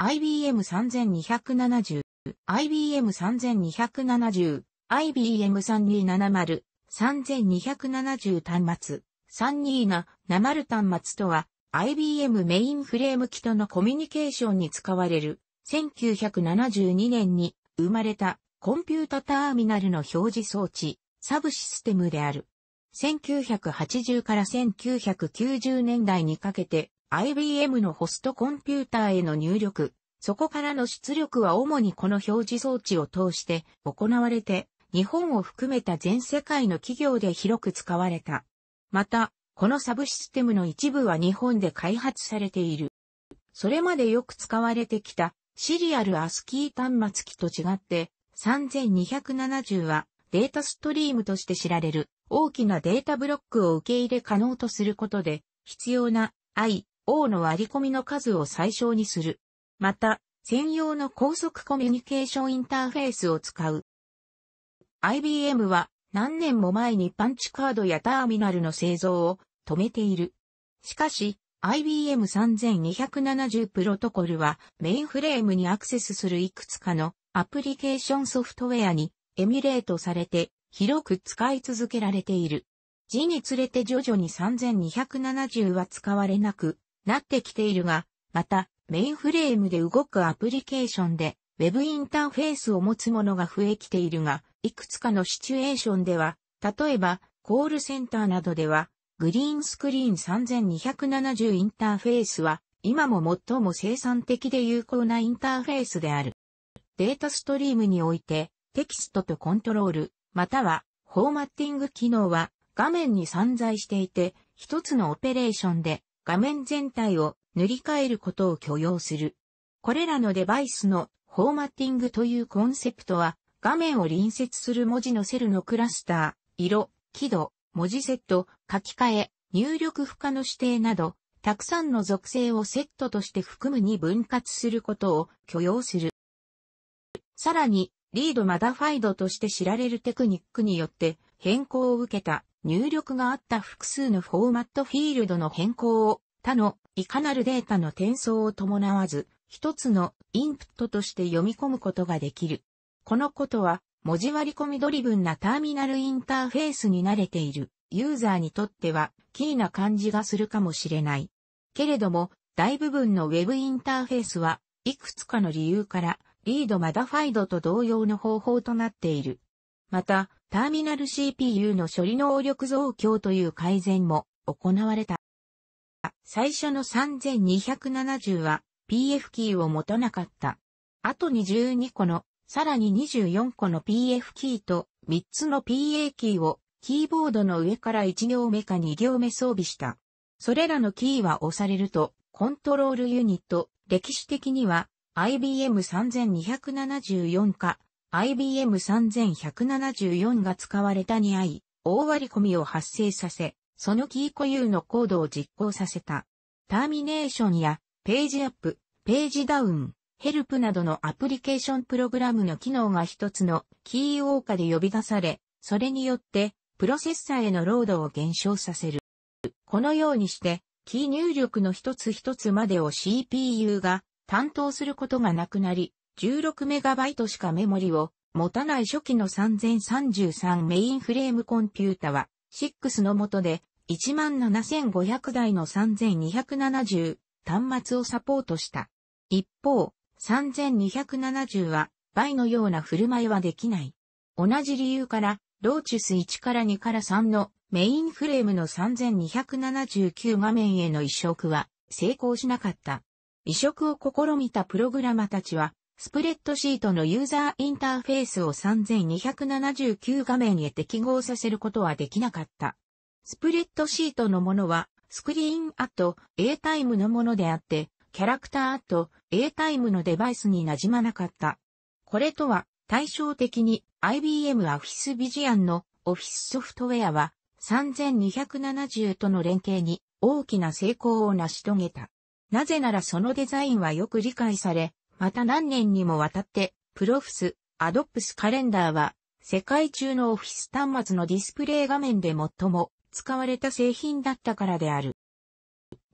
IBM3270、IBM3270、IBM3270、3270端末、3270端末とは、IBM メインフレーム機とのコミュニケーションに使われる、1972年に生まれたコンピュータターミナルの表示装置、サブシステムである。1980から1990年代にかけて IBM のホストコンピューターへの入力、そこからの出力は主にこの表示装置を通して行われて、日本を含めた全世界の企業で広く使われた。また、このサブシステムの一部は日本で開発されている。それまでよく使われてきたシリアルアスキー端末機と違って、3270はデータストリームとして知られる大きなデータブロックを受け入れ可能とすることで、必要な I、王の割り込みの数を最小にする。また、専用の高速コミュニケーションインターフェースを使う。IBM は何年も前にパンチカードやターミナルの製造を止めている。しかし、IBM 3270プロトコルはメインフレームにアクセスするいくつかのアプリケーションソフトウェアにエミュレートされて広く使い続けられている。字につれて徐々に3270は使われなくなってきているが、また、メインフレームで動くアプリケーションで、ウェブインターフェースを持つものが増えきているが、いくつかのシチュエーションでは、例えば、コールセンターなどでは、グリーンスクリーン3270インターフェースは、今も最も生産的で有効なインターフェースである。データストリームにおいて、テキストとコントロール、または、フォーマッティング機能は、画面に散在していて、一つのオペレーションで、画面全体を塗り替えることを許容する。これらのデバイスのフォーマッティングというコンセプトは、画面を隣接する文字のセルのクラスター、色、輝度、文字セット、書き換え、入力負荷の指定など、たくさんの属性をセットとして含むに分割することを許容する。さらに、リードマダファイドとして知られるテクニックによって変更を受けた入力があった複数のフォーマットフィールドの変更を他のいかなるデータの転送を伴わず一つのインプットとして読み込むことができる。このことは文字割り込みドリブンなターミナルインターフェースに慣れているユーザーにとってはキーな感じがするかもしれない。けれども大部分の Web インターフェースはいくつかの理由からリードマダファイドと同様の方法となっている。また、ターミナル CPU の処理能力増強という改善も行われた。最初の3270は PF キーを持たなかった。あとに12個の、さらに24個の PF キーと3つの PA キーをキーボードの上から1行目か2行目装備した。それらのキーは押されると、コントロールユニット、歴史的には IBM3274 か IBM3174 が使われたに合い、大割り込みを発生させ、そのキー固有のコードを実行させた。ターミネーションやページアップ、ページダウン、ヘルプなどのアプリケーションプログラムの機能が一つのキーオーカで呼び出され、それによってプロセッサーへのロードを減少させる。このようにして、キー入力の一つ一つまでを CPU が担当することがなくなり、16MB しかメモリを持たない初期の3033メインフレームコンピュータは、6の下で17,500台の3270端末をサポートした。一方、3270は倍のような振る舞いはできない。同じ理由から、ローチュス1から2から3のメインフレームの3279画面への移植は成功しなかった。移植を試みたプログラマたちはスプレッドシートのユーザーインターフェースを3279画面へ適合させることはできなかった。スプレッドシートのものは、スクリーンアット A タイムのものであって、キャラクターアット A タイムのデバイスになじまなかった。これとは、対照的に IBM Office Vision の Office ソフトウェアは3270との連携に大きな成功を成し遂げた。なぜならそのデザインはよく理解され、また何年にもわたって、プロフス、アドプスカレンダーは、世界中のオフィス端末のディスプレイ画面で最も使われた製品だったからである。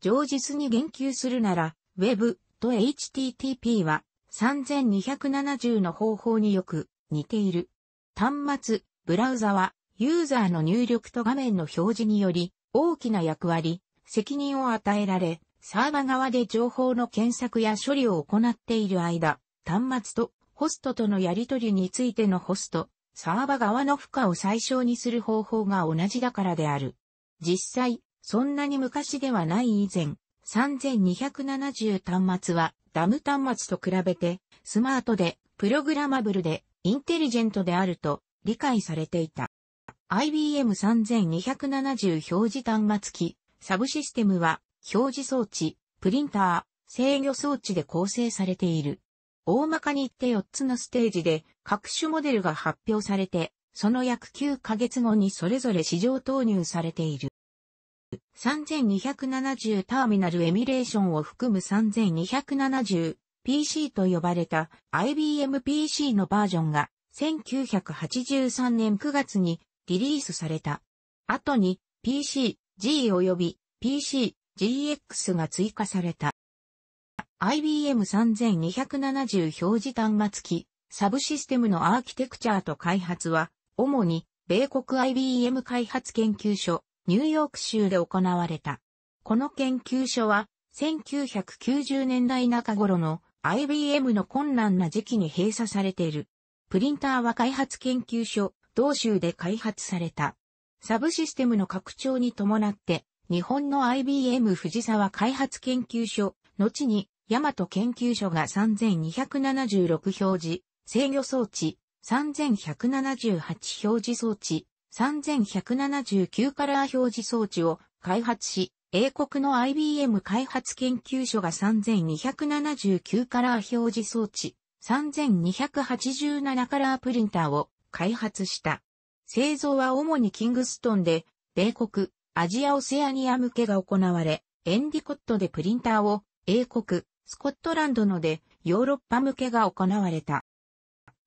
上実に言及するなら、Web と HTTP は3270の方法によく似ている。端末、ブラウザはユーザーの入力と画面の表示により大きな役割、責任を与えられ、サーバ側で情報の検索や処理を行っている間、端末とホストとのやり取りについてのホスト、サーバ側の負荷を最小にする方法が同じだからである。実際、そんなに昔ではない以前、3270端末はダム端末と比べてスマートでプログラマブルでインテリジェントであると理解されていた。IBM 3270表示端末機サブシステムは表示装置、プリンター、制御装置で構成されている。大まかに言って4つのステージで各種モデルが発表されて、その約9ヶ月後にそれぞれ市場投入されている。3270ターミナルエミュレーションを含む 3270PC と呼ばれた IBM PC のバージョンが1983年9月にリリースされた。後に PC、G 及び PC、GX が追加された。IBM 3270表示端末機、サブシステムのアーキテクチャーと開発は、主に米国 IBM 開発研究所、ニューヨーク州で行われた。この研究所は、1990年代中頃の IBM の困難な時期に閉鎖されている。プリンターは開発研究所、同州で開発された。サブシステムの拡張に伴って、日本の IBM 藤沢開発研究所、後に、ヤマト研究所が3276表示、制御装置、3178表示装置、3179カラー表示装置を開発し、英国の IBM 開発研究所が3279カラー表示装置、3287カラープリンターを開発した。製造は主にキングストンで、米国、アジアオセアニア向けが行われ、エンディコットでプリンターを、英国、スコットランドので、ヨーロッパ向けが行われた。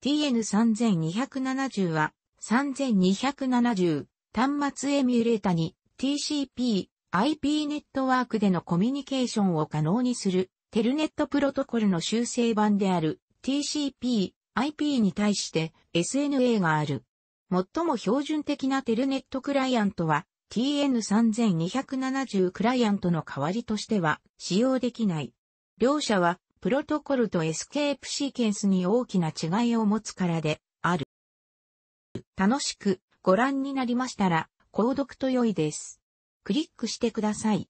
TN3270 は、3270端末エミュレータに TCP、IP ネットワークでのコミュニケーションを可能にするテルネットプロトコルの修正版である TCP、IP に対して SNA がある。最も標準的なテルネットクライアントは TN3270 クライアントの代わりとしては使用できない。両者はプロトコルとエスケープシーケンスに大きな違いを持つからである。楽しくご覧になりましたら購読と良いです。クリックしてください。